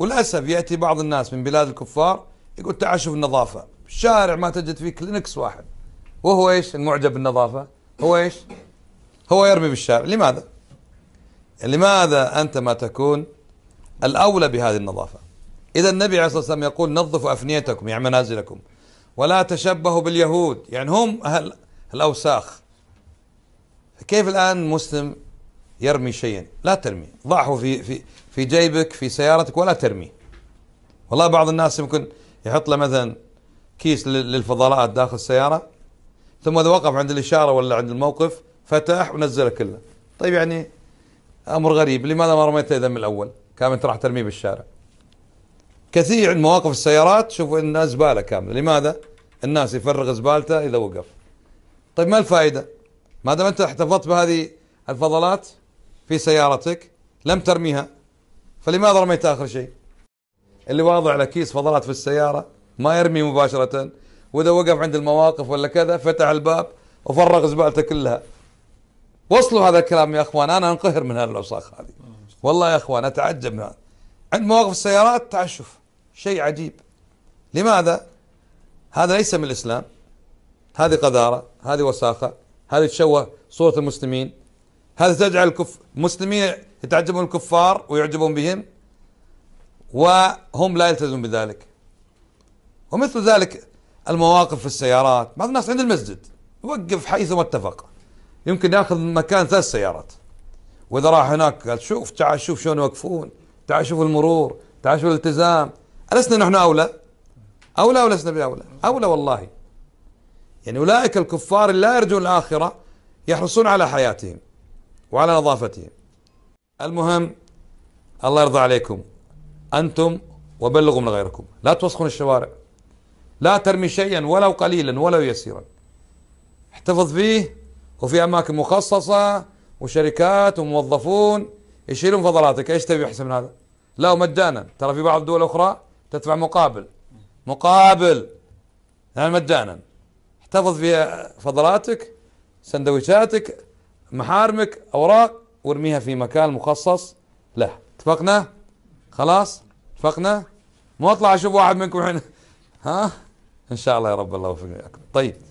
وللاسف ياتي بعض الناس من بلاد الكفار يقول تعال شوف النظافه الشارع ما تجد فيه كلينكس واحد وهو ايش المعجب بالنظافه هو ايش هو يرمي بالشارع لماذا لماذا انت ما تكون الاولى بهذه النظافه اذا النبي عليه الصلاه والسلام يقول نظفوا افنيتكم يعني منازلكم ولا تشبهوا باليهود يعني هم اهل الاوساخ كيف الان مسلم يرمي شيئا لا ترمي ضعه في في في جيبك في سيارتك ولا ترميه والله بعض الناس يمكن يحط له مثلا كيس للفضلات داخل السياره ثم اذا وقف عند الاشاره ولا عند الموقف فتح ونزله كله طيب يعني امر غريب لماذا ما رميته اذا من الاول كان انت راح ترميه بالشارع كثير من مواقف السيارات شوفوا ان زباله كامله لماذا الناس يفرغ زبالته اذا وقف طيب ما الفائده ما دام انت احتفظت بهذه الفضلات في سيارتك لم ترميها فلماذا رميت آخر شيء اللي واضع له كيس فضلات في السيارة ما يرمي مباشرة وإذا وقف عند المواقف ولا كذا فتح الباب وفرغ زبالته كلها وصلوا هذا الكلام يا اخوان انا انقهر من هالاوساخ هذه والله يا اخوان اتعجب من هذا عند مواقف السيارات تعشف شيء عجيب لماذا؟ هذا ليس من الاسلام هذه قذاره هذه وساخه هذه تشوه صوره المسلمين هذا تجعل الكف... المسلمين يتعجبون الكفار ويعجبون بهم وهم لا يلتزمون بذلك ومثل ذلك المواقف في السيارات بعض الناس عند المسجد يوقف حيثما اتفق يمكن ياخذ مكان ثلاث سيارات واذا راح هناك قال شوف تعال شوف شلون يوقفون تعال شوف المرور تعال شوف الالتزام ألسنا نحن أولى أولى ولسنا بأولى أولى والله يعني أولئك الكفار لا يرجون الآخرة يحرصون على حياتهم وعلى نظافتهم المهم الله يرضى عليكم أنتم وبلغوا من غيركم لا توسخون الشوارع لا ترمي شيئا ولو قليلا ولو يسيرا احتفظ فيه وفي أماكن مخصصة وشركات وموظفون يشيلون فضلاتك ايش تبي احسن من هذا لا ومجانا ترى في بعض الدول الأخرى تدفع مقابل مقابل يعني مجانا احتفظ بفضلاتك سندويشاتك محارمك أوراق وارميها في مكان مخصص له اتفقنا خلاص اتفقنا مو اطلع اشوف واحد منكم هنا ها ان شاء الله يا رب الله يوفقك طيب